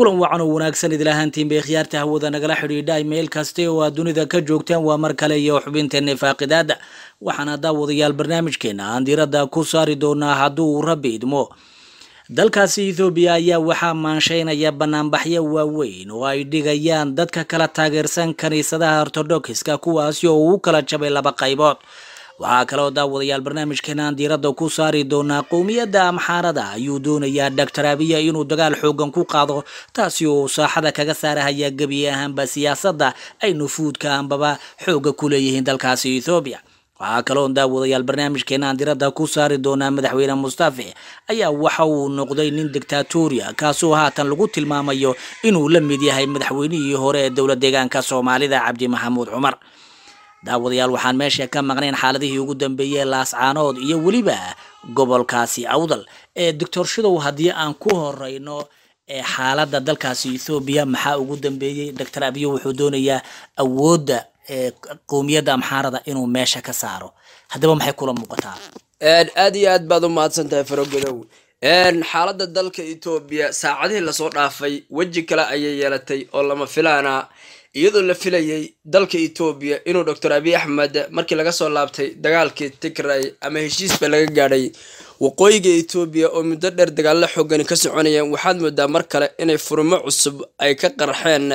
kulan wacan oo wanaagsan idil ahaantiinbay khiyaarta hawada nagala xidhiidhay meel kasta oo aad dunida ka joogtaan waa mar kale iyo xubinteena faaqidaada waxaana daawadayaal barnaamijkeena aan diradda ku saari doonaa hadduu rabbi idmo dalkaasi ethoobiya ayaa waxaa maansheynaya banaanbaxyo waaweyn oo ay dhigayaan dadka kala taageersan kaniisadaha ortodoxiska kuwaasi oo uu kala jabay laba qaybood waxaa kaloo daawadayaal barnaamijkeenaan diiradda ku saari doonaa qowmiyadda amxaarada ayuu doonayaa doctor abiya inuu dagaal xooggan ku qaado taasi oo saaxada kaga saarahaya gebi ahaanba siyaasadda ay nufuudka ambaba xooga ku leeyihiin dalkaasi ethoobiya waxaa kaloon daawadayaal barnaamijkeena aan diradda ku saari doonaa madaxweyne mustaafi ayaa waxa uu noqday nin dictatoria kaasoo haatan lagu tilmaamayo inuu la mid yahay madaxweynihii hore ee dowla deegaanka soomaalida cabdi maxamuud cumar daawadayaal waxaan meesha ka maqnayn xaaladihii ugu dambeeyey laascaanood iyo weliba gobolkaasi awdal ee doctor shadow haddii aan ku horeyno xaaladda dalkaasi ethoobiya maxaa ugu dambeeyey doctor abiyo wuxuu doonayaa awoodda qowmiyadda amxaarada inuu meesha ka saaro haddaba maxay kula muuqataa aad iyo aad baad u tahay farogodow xaaladda dalka etoobiya saacadihii lasoo dhaafay weji kale ayay yeelatay oo lama filaana iyadoo la filayay dalka etoobiya inuu doctor abiy axmed markii laga soo laabtay dagaalkii tigray ama heshiisba laga gaadhay waqooyiga etoobiya oo muddo dheer dagaallo xoogani ka soconayeen waxaad moodaa mar kale inay furmo cusub ay ka qarxeen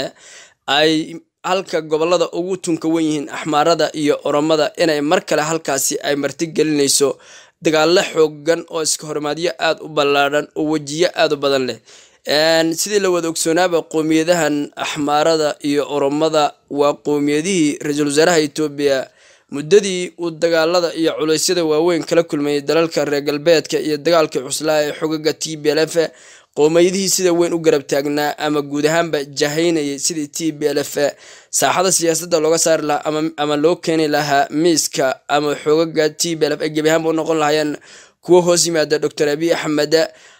ay halka gobollada ugu tunka wen yihiin axmaarada iyo oromada inay mar kale halkaasi ay marti gelinayso dagaallo xooggan oo iska hormaadyo aada u ballaadhan oo wejiyo aada u badan leh sidii la wada ogsoonaaba qowmiyadahan axmaarada iyo oromada waa qowmiyadihii ra-iisul wasaaraha etoobiya muddadii uu dagaalada iyo culeysyada waaweyn kala kulmayay dalalka reer galbeedka iyo dagaalka cuslaa ee xogaga t b l f qoomiyadihii sida weyn u garab taagnaa ama guud ahaanba jahaynayay sidii t b l f saaxada siyaasadda looga saari lahaa ama loo keeni lahaa miiska ama xogaga t b l f ay gebi ahaanba u noqon lahayeen kuwo hoos yimaada docor abiy axmed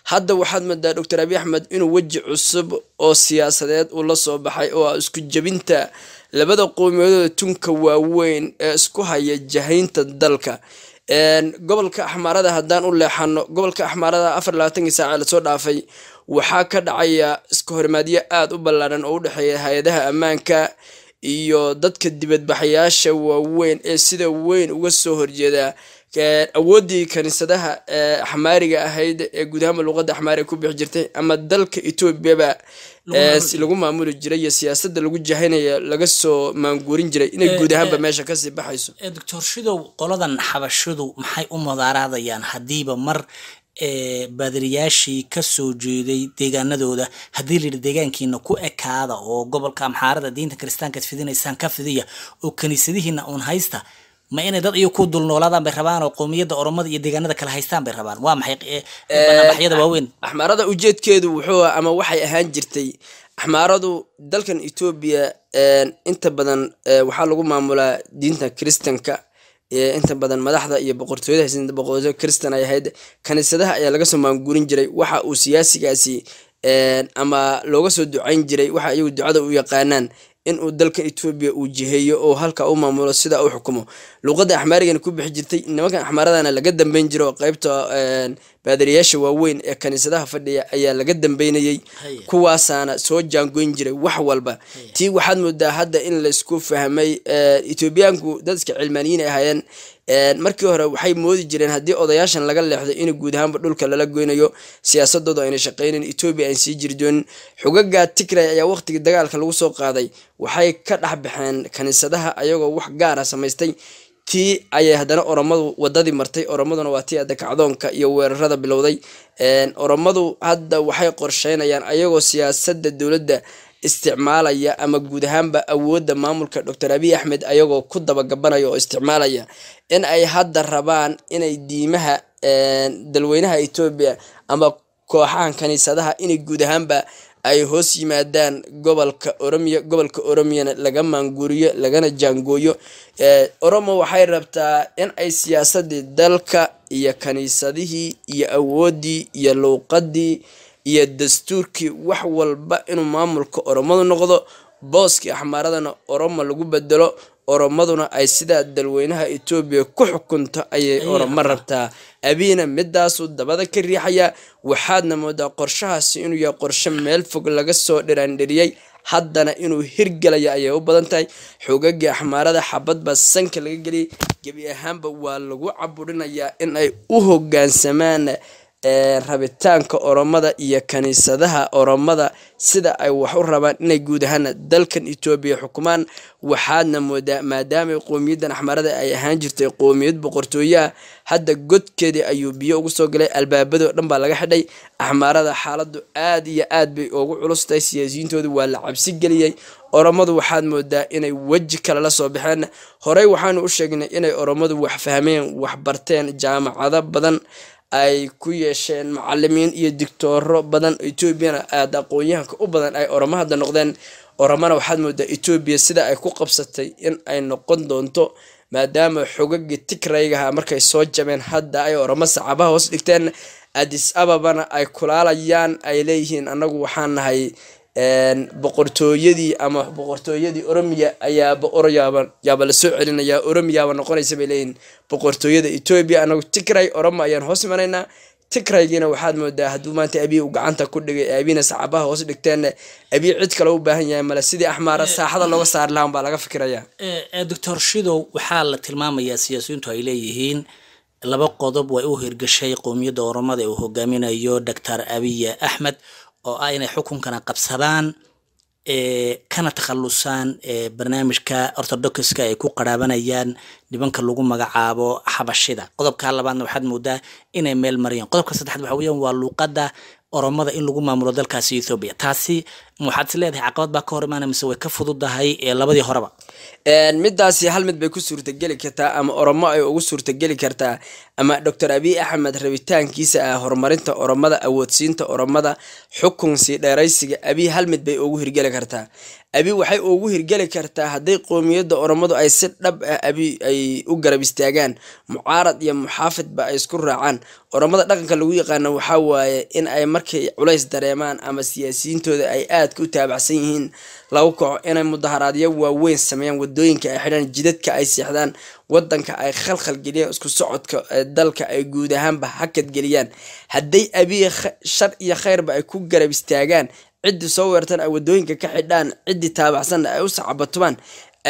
hadda waxaad moodaa docor abiy axmed inuu weji cusub oo siyaasadeed uu la soo baxay oo ah isku jebinta labada qoomiyadooda tunka waaweyn ee isku haya jahaynta dalka gobolka axmaarada haddaan u leexano gobolka axmaarada afar labaatankii saaca lasoo dhaafay waxaa ka dhacaya iska horimaadyo aada u ballaaran oo u dhexeeya hay-adaha ammaanka iyo dadka dibadbaxayaasha waaweyn ee sida weyn uga soo horjeedaa awooddii kaniisadaha axmaariga ahayd ee guud ahaanba luqadda axmaari ku bixi jirtay ama dalka etoobiaba lagu maamuli jiray iyo siyaasada lagu jahanaya laga soo maanguurin jiray inay guud meesha kasii baxayso doctor shidow qoladan xabashadu maxay u mudaaraadayaan haddiiba mar baadiriyaashii kasoo jeeday deegaanadooda haddii layidhi deegaankiina ku ekaada oo gobolka amxaarada diinta kiristaankaad fidinaysaan ka fidiya oo kaniisadihiina uun haysta ma inay dad iyo ku dul bay rabaan oo qowmiyadda oromada iyo deegaanada kala haystaan bay rabaan waa maxay eh, eh, ah, waaweyn axmaarada ujeedkeedu wuxuu ah ama waxay ahaan jirtay axmaaradu dalkan etoobiya eh, inta badan waxaa lagu maamulaa diinta kristanka inta badan madaxda iyo boqortooyada kristan ay ahayd kaniisadaha ayaa laga soo maangurin jiray waxa uu siyaasigaasi ama looga soo ducayn jiray waxa iyagu ducada u yaqaanaan inuu dalka etoobiya uu jiheeyo oo halka u maamulo sida u xukumo luuqada axmaarigan ku bixi jirtay nimankan axmaaradana laga dambeyn jiro qeybta baadariyaasha waaweyn ee kaniisadaha fadhiya ayaa laga dambeynayay kuwaasaana soo jaangoyn jiray wax walba tii waxaad moodaa hadda in laysku fahmay etoobiyaanku dad cilmaaniyiin ay ahaayeen markii hore waxay moodi jireen haddii odayaashan laga leexdo in guud ahaanba dhulka lala goynayo siyaasadooda ayna shaqeynan etoobiya ayn sii jiri doonin xogaga tigray ayaa waqtigii dagaalka lagu soo qaaday waxay ka dhex baxeen kaniisadaha ayagoo wax gaara ah samaystay tii ayay haddana oramadu wadadii martay oromaduna waa tii adda kacdoonka iyo weerarada bilowday oramadu hadda waxay qorsheynayaan ayagoo siyaasada dowladda isticmaalaya ama guud ahaanba awoodda maamulka docor abiy axmed ayagoo ku dabagabanaya oo isticmaalaya in ay hadda rabaan inay diimaha eh, dalweynaha etoobiya ama kooxahan kaniisadaha inay guud ahaanba ay hoos yimaadaan gobolka oromiya gobolka oromiyana laga maanguuriyo lagana jaangooyo eh, oromo waxay rabtaa in ay siyaasadii dalka iyo kaniisadihii iyo awoodii iyo luuqadii iyo dastuurkii wax walba inuu maamulka oromadu noqdo booskii axmaaradana oromo lagu bedelo oromaduna ay sidaa dalweynaha etoobiya ku xukunto ayay oromo rabtaa abiina midaasuu dabada ka riixayaa waxaadna moodaa qorshahaasi inuu yahay qorshe meel fog laga soo dhiraandhiriyey haddana inuu hirgelaya ayay u badan tahay xoogagii axmaarada xabad baa sanka laga geliyey gebi ahaanba waa lagu caburinayaa in ay u hogaansamaan ee rabitaanka oromada iyo kaniisadaha oromada sida ay wax u rabaan inay guud ahaana dalkan etoobiya xukumaan waxaadna moodaa maadaama qowmiyaddan axmarada ay ahaan jirtay qowmiyad boqortooyaha hadda godkeedii ayuu biyo ugu soo galay albaabadoo dhan baa laga xidhay axmaarada xaaladu aad iyo aad bay ugu culustahay tahay waa la cabsi geliyey oromadu waxaad moodaa inay weji kale la soo baxeen horey waxaanu u sheegnay inay oromadu wax fahmeen wax barteen jaamacado badan ay ku yeesheen macalimiin iyo digtooro badan etoobiyana aada aqoon-yahanka u badan ay oramo hadda noqdeen oramana waxaad moodaa etoobiya sida ay ku qabsatay in ay noqon doonto maadaama xogagii tigraygaha markay soo jabeen hadda ay oramo sacabaha hoos dhigteen adis ababana ay kulaalayaan ay leeyihiin anagu waxaan nahay boqortooyadii ama boqortooyadii oromiya ayaaba oroyaaba lasoo celinayaa oromiyaaba noqonaysa bay leeyihin boqortooyada etoobiya anagu tigray oroma ayaan hoos imanaynaa tigraygiina waxaad moodaa hadduu maanta abiy uu gacanta ku dhigay abiina saxaabaha hoos dhigteena abiy cid kale u baahan yahay male sidii axmaara eh, saaxada looga eh, saari lahan baa laga fikirayaa eh, doctor shidow waxaa la tilmaamayaa siyaasiyiintu ay leeyihiin laba qodob way u hirgashay qowmiyadda oromada uu hogaaminayo doctor abiya axmed oo ah inay xukunkana qabsadaan kana takhalusaan barnaamijka orthodoxka ay ku qaraabanayaan nibanka lagu magacaabo xabashida qodobka labaadna waxaad moodaa inay meel mariyaan qodobka saddexaad waxa weeyaan waa luuqadda oromada in lagu maamulo dalkaasi ethoobiya taasi waxaad is leedahay caqabad baa ka hor imaana mise way ka fududahay ee labadii horeba middaasi hal mid bay ku suurtageli kartaa ama oromo ay ugu suurtageli kartaa ama docor abiy axmed rabitaankiisa ah horumarinta oromada awoodsiinta oromada xukun sii dheeraysiga abiy hal mid bay ugu hirgeli kartaa abi waxay ugu hirgeli kartaa hadday qoomiyadda oromadu ay si dhab ah abi ay u garab istaagaan mucaarad iyo muxaafidba ay isku raacaan oromada dhaqanka lagu yaqaana waxaa waaye in ay markay culays dareemaan ama siyaasiyiintooda ay aadka u taabacsan yihiin lagu kaco inay mudaharaadyo waaweyn sameeyaan wadooyinka ay xidhaan jidadka ay seexdaan wadanka ay khalkhal geliyaan isku socodka dalka ay guud ahaanba hakad geliyaan hadday abi shar iyo khayrba ay ku garab istaagaan ciddii soo weertan ay waddooyinka ka xidhaan ciddii taabaxsanna ay u saxabatubaan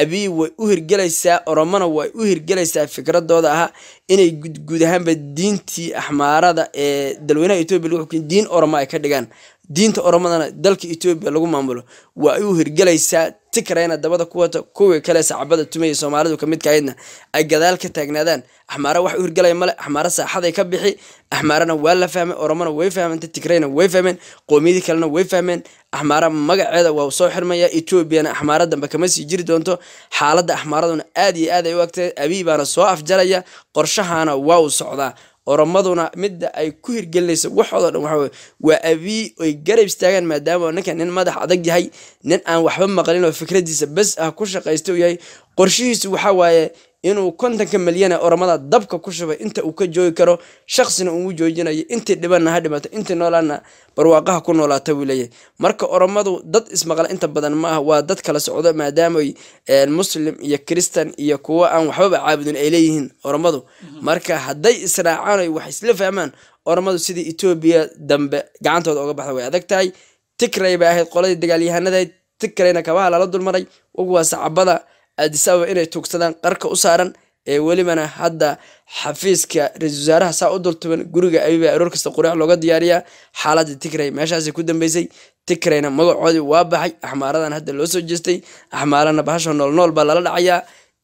abiy way u hirgelaysaa oromona way u hirgelaysaa fikradooda ahaa inay guud ahaanba diintii axmaarada ee dalweynaha etoobiya diin oromo ay ka dhigaan diinta oromadana dalka etoobiya lagu maamulo waa ay u hirgelaysaa tikarayna dabada ku wata kale sacabada tumaya soomaalidu kamid kahaydna ay gadaal ka taagnaadaan axmaara wax u hirgelaya male axmaara saaxaday ka bixi axmaarana waa la fahmay oromona way fahmanta tigrayna way fahmeen qoomiyadii kalena way fahmeen axmaara magaceeda waa soo xirmaya etoobiyana axmaara dambe kama sii jiri doonto xaaladda axmaaraduna aad iyo aad ay u agtay abiy soo afjaraya qorshahaana waa u socdaa oromaduna midda ay ku hirgelinayso waxoodo dhan waxawy waa abii oy garab istaagaan maadaama ninka nin madax adag yahay nin aan waxba maqlin oo fikradiisa bes ah ku shaqaysta u yahay qorshihiisu waxaa waaye inuu kontanka malyane oramada dabka ku shubay inta uu ka joogi karo shaqsina ugu joojinayo intii dhibanna ha dhibaato intii noolaana barwaaqaha ku noolaata wuu leeyahy marka oramadu dad ismaqla inta badan ma waa dad kala socdo maadaama muslim iyo kristan iyo kuwo aan waxbaba caabudin ay leeyihiin oramadu marka hadday israacaan oy wax isla fahmaan oramadu sidii etoobiya dambe gacantooda oga baxda way adag tahay tikray bay ahayd qoladii dagaalyahanadayd tig kabaha lala dulmaray wag aadisababa inay tuugsadaan qarka u saaran ee welibana hadda xafiiska ra-isul wasaaraha saa u dultuban guriga abiba aroor kasta quraac looga diyaariyaa xaaladii tigray meeshaasi ku dambeysay tigrayna magacoodii waa baxay axmaaradan hadda loo soo jeestay axmaarana bahasho noolnool baa lala dhacayaa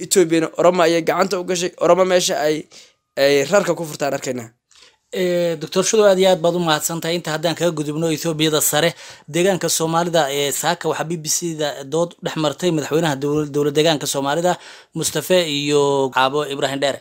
etoobiyana oroma ayay gacanta u gashay oroma meesha ay ay rarka ku furtaan arkayna doctor shadow aad iyo aad baad u mahadsantahay inta haddaan kaga gudubno ethoobiyada sare deegaanka soomaalida ee saaka waxaa b b c da dood dhex martay madaxweynaha dowlad deegaanka soomaalida mustafe iyo caabo ibraahim dheere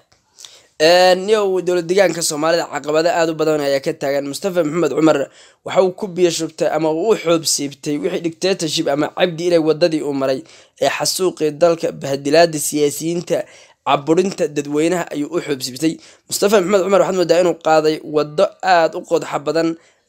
niyow dowlad deegaanka soomaalida caqabado aada u badan ayaa ka taagan mustafa maxamed cumar waxa uu ku biyoshubtay ama uu u xoobsiibtay wixii dictatorship ama cabdi inay wadadii uu maray ee xasuuqii dalka bahadilaada siyaasiyiinta caburinta dadweynaha ayuu u xoobsibtay mustafa maxamed cumar waxaad moodaa inuu qaaday waddo aada u qodxa badan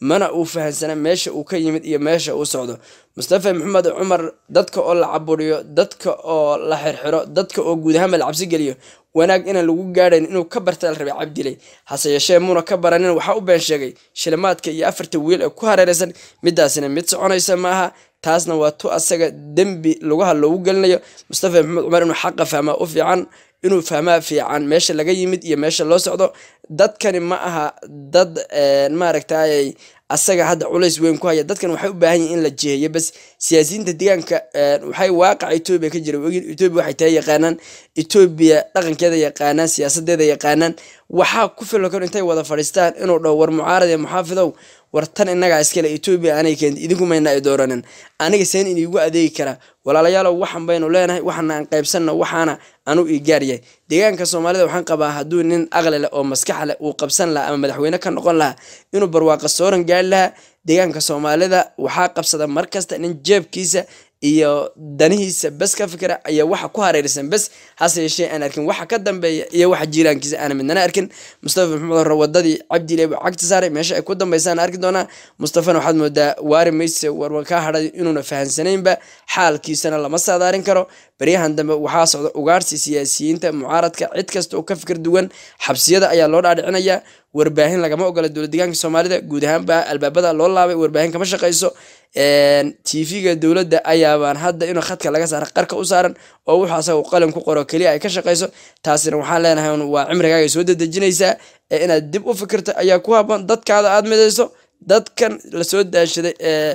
mana uu fahansana meesha uu ka yimid iyo meesha uu socdo mustafa maxamed cumar dadka oo la caburiyo dadka oo la xirxiro dadka oo guud ahaanba la cabsi geliyo wanaag inaan lagu gaadhayn inuu ka bartaa la rabay cabdilay hase yeeshee muuna ka baranin waxaa u been sheegay shilimaadka iyo afarta wiil ee ku hareeraysan midaasina mid soconaysa ma aha taasna waa tu asaga dembi lugaha loogu gelinayo mustafa maxamed cumar inuu xaqa fahmaa u fiican inuu fahmaa fiican meesha laga yimid iyo meesha loo socdo dadkani ma aha dad eh, maaragtay asaga hadda culays weyn ku haya dadkan waxay u baahan yihin in la jiheeyo bas siyaasiyiinta deegaanka eh, waxay waaqaca etoobiya ka jira etoobiya waxay tahay yaqaanaan etoobiya dhaqankeeda yaqaanaan siyaasadeeda yaqaanaan waxaa ku filan intay wada fadhiistaan inuu dhaho war mucaarad ee muxaafidow war tan inagaa iskale etoobiya aanay keenti idinkumaynaa i dooranin aniga seen iniigu adeegi karaa walaalayaalo waxan baynu leenahay waxana aan qaybsanna waxaana anu ii gaaryahay deegaanka soomaalida waxaan qabaa hadduu nin aqli leh oo maskax leh uu qabsan lahaa ama madaxweyne ka noqon lahaa inuu barwaaqa sooran gaari lahaa deegaanka soomaalida waxaa qabsada markasta nin jeebkiisa iyo danihiisa bes ka fikira ayaa waxa ku hareersan bes hase yeeshee aan arkin waxa ka dambeeya iyo waxa jiiraankiisa aana midnana arkin mustafa maxamed horre wadadii cabdile cagta saaray meesha ay ku dambaysaaan arki doonaa mustafana waxaad moodaa waari mayse warwa ka hadhay inuuna fahansanaynba xaalkiisana lama saadaarin karo baryahan dambe waxaa socda ugaarsi siyaasiyiinta mucaaradka cid kasta oo ka fikir duwan xabsiyada ayaa loo dhaadhicinayaa warbaahin lagama ogola dowladdeegaanka soomaalida guud ahaan baa albaabada loo laabay warbaahin kama shaqayso v-ga dowladda ayaabaan hadda inuu khadka laga saara qarka u saaran oo wuxuu asaga qalin ku qoro keliya ay ka shaqayso taasina waxaan leenahay waa cimrigaaga soo dadejinaysaa ee inaad dib u fikirto ayaa ku haboon dadkaada aada midayso dadkan lasoo daashaday ee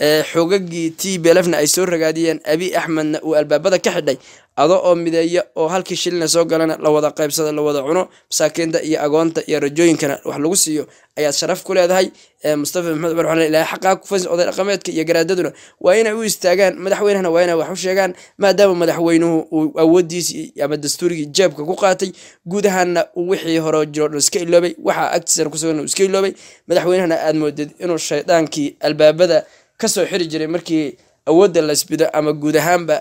xoogagii t belefna ay soo ragaadiyeen abi axmedna uu albaabada ka xidhay ado oo mideeya oo halkii shilina soo galana la wada qaybsada la wada cuno masaakiinta iyo agoonta iyo rajooyinkana wax lagu siiyo ayaad sharaf ku leedahay mustafa maxmed cumar xalan ilahay xaqaa ku fas oday dhaqameedka iyo garaadaduna waa inay u istaagaan madaxweynahan waa inay wax u sheegaan maadaama madaxweynuhu uu awoodiisii ama dastuurigii jeebka ku qaatay gudahana uu wixii hore jiro dhan iska iloobay waxaa agtiisana kusugan uu iska iloobay madaxweynahana aad moodid inuu shaydaankii albaabada kasoo xiri jiray markii awoodda lasbido ama guud ahaanba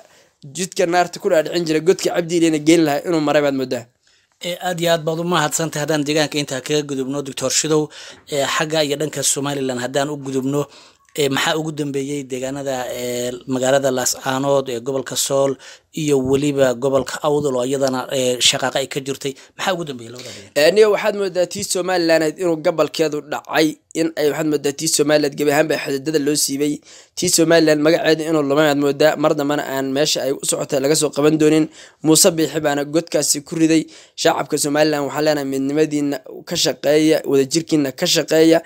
jidka naarta ku dhaadhicin jira godka cabdiilina geyn lahaa inuu maray baad moodaa aada iyo aad baad u mahadsantahy haddaan deegaanka intaa kaga gudubno doctor shidow xagga iyo dhanka somalilan haddaan u gudubno maxaa ugu dambeeyey deegaanada magaalada laascaanood ee gobolka sool iyo weliba gobolka awdal oo iyadana eh, shaqaaqa ay ka jirtay maxaa ugu dambeeyay eh, waxaad moodaa tii somaliland inuu gobolkeedu dhacay in ay waxaad moodaa tii somaliland gebi ahaanba xididada loo siibay t somaliland magaceeda inuu lumay aad moodaa mar dambana aan meesha ay u socotay laga soo qaban doonin muuse biixi baana godkaasi ku riday shacabka somalilan waxaan leenahay midnimadiina ka shaqeeya wadajirkiina ka shaqeeya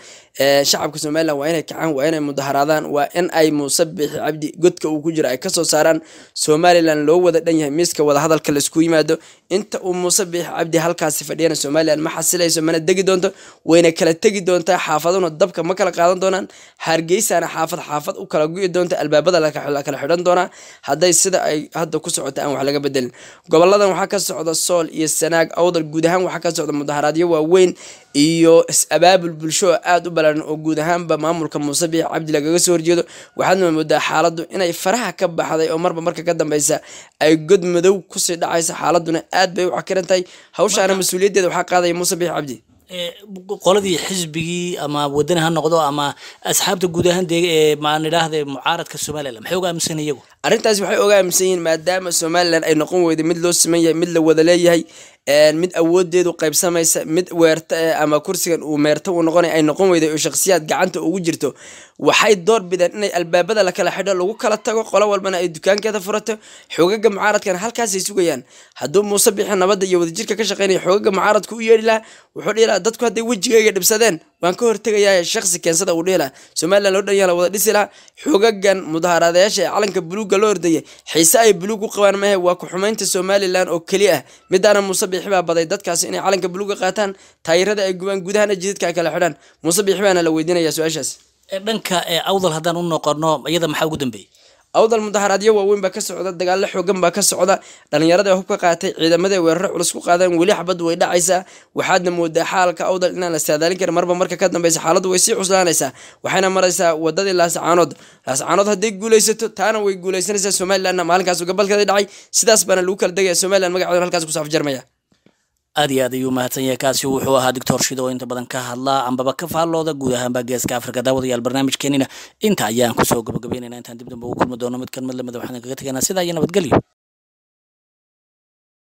eh, shacabka somalilan waa inay kacaan waa inay mudaharaadaan waa in ay muuse biixi cabdi godka uu ku jira ay kasoo saaraan somalilan loo wada dhan yahay miiska wadahadalka laisku yimaado inta uu muuse biix cabdi halkaasi fadhiyana somalilan ma xasilayso mana degi doonto wayna kala tegi doontaa xaafaduna dabka ma kala qaadan doonaan hargeysana xaafad xaafad u kala gu'i doonta albaabada la kala xidhan doonaa hadday sida ay hadda ku socota aan wax laga bedelin goboladan waxaa ka socda sool iyo sanaag awdal guud ahaan waxaa ka socda mudaharaadyo waaweyn iyo is-abaabul bulsho oo aada u balaaran oo guud ahaanba maamulka muuse biix cabdi lagaga soo horjeedo waxaadna moodaa xaaladdu inay faraha ka baxday oo marba marka ka dambeysa ay god madow kusii dhacaysa xaaladuna aad bay u cakiran tahay hawshaana mas-uuliyaddeeda waxaa qaadaya muuse biix cabdi eh, qoladii xisbigii ama wadani ha noqdo ama asxaabta guud ahaan dee eh, maan mucaaradka somalilan maxay uga aaminsan iyagu arrintaas waxay oga aaminsan yihiin maadaama somalilan ay noqon weyday mid loo siman yahay mid la wada leeyahay mid awoodeedu qaybsamaysa mid weerta eh, ama kursigan uu meerta uu noqonay ay noqon weyday oo shakhsiyaad gacanta ugu jirto waxay door bideen inay albaabada la lakala xidho lagu kala tago qolo walbana ay dukaankeeda furato xoogaga mucaaradkan halkaasay sugayaan hadduu muuse bixi nabadda iyo wadajirka ka shaqeynaya xoogaga mucaaradka u yeedhi lahaa wuxuu dhihi lahaa dadku hadday wejigayga dhibsadeen waan ka hortegayaa shaksi keensada uu dhihila somalilan oo dhan yaa la wada xogagan mudaharaadayaasha ee calanka buluugga loo ordayay xiise ay buluug u qabaan maahe waa ku-xumeynta somalilan oo keli ah midaana muuse biixi baa baday dadkaasi inay calanka buluugga qaataan taayirada ay gubaan gudahana jididka ay kala xidhaan muuse biixi baana la weydiinaya su-aashaas dhanka awdal haddaan u noqono iyada maxaa ugu dambeeyey awdal mudaharaadyo waaweyn baa ka socda dagaalo xoogan baa ka socda dhallinyarada hub ka qaatay ciidamada weeraro culus ku qaadeen weli xabaddu way dhacaysaa waxaadna moodaa xaalka awdal inaan la saadaalin karin marba marka ka dambeysa xaaladdu way sii cuslaanaysaa waxayna maraysaa wadadii laascaanood laascaanood hadday guulaysato taana way guulaysanaysaa somalilandna maalinkaas gabalkeeda dhacay sidaas baana lagu kala degaya somalilan magaceedu halkaas kusaaf jarmaya aad iyo aad ayuu mahadsan yahay kaasi wuxuu ahaa doctor shido oo inta badan ka hadlaa ambaba ka faallooda guud ahaanba geeska africa daawadayaal barnaamijkeenina inta ayaan kusoo gabagabeynayna intaan dib dambe ugu kulmi doono midkan madlamada ah, waxaan kaga teganaa sidaa iyo nabadgelyo